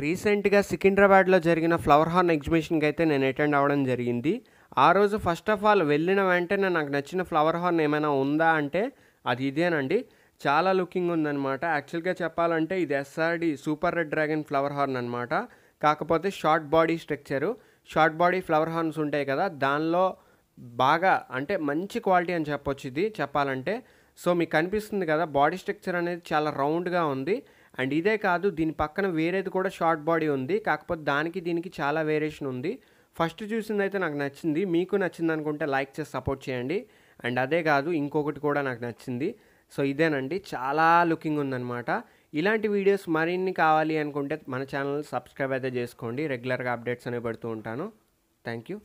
రీసెంట్గా సికింద్రాబాద్లో జరిగిన ఫ్లవర్ హార్న్ ఎగ్జిబిషన్కి అయితే నేను అటెండ్ అవ్వడం జరిగింది ఆ రోజు ఫస్ట్ ఆఫ్ ఆల్ వెళ్ళిన వెంటనే నాకు నచ్చిన ఫ్లవర్ హార్న్ ఏమైనా ఉందా అంటే అది ఇదేనండి చాలా లుకింగ్ ఉందనమాట యాక్చువల్గా చెప్పాలంటే ఇది SRD super red dragon flower horn అనమాట కాకపోతే short body structure short body flower horns ఉంటాయి కదా దానిలో బాగా అంటే మంచి క్వాలిటీ అని చెప్పొచ్చు ఇది చెప్పాలంటే సో మీకు కనిపిస్తుంది కదా బాడీ స్ట్రక్చర్ అనేది చాలా రౌండ్గా ఉంది అండ్ ఇదే కాదు దీని పక్కన వేరేది కూడా షార్ట్ బాడీ ఉంది కాకపోతే దానికి దీనికి చాలా వేరియేషన్ ఉంది ఫస్ట్ చూసింది అయితే నాకు నచ్చింది మీకు నచ్చింది అనుకుంటే లైక్ చేసి సపోర్ట్ చేయండి అండ్ అదే కాదు ఇంకొకటి కూడా నాకు నచ్చింది సో ఇదేనండి చాలా లుకింగ్ ఉందన్నమాట ఇలాంటి వీడియోస్ మరిన్ని కావాలి అనుకుంటే మన ఛానల్ సబ్స్క్రైబ్ అయితే చేసుకోండి రెగ్యులర్గా అప్డేట్స్ అనేవి పెడుతూ ఉంటాను థ్యాంక్ యూ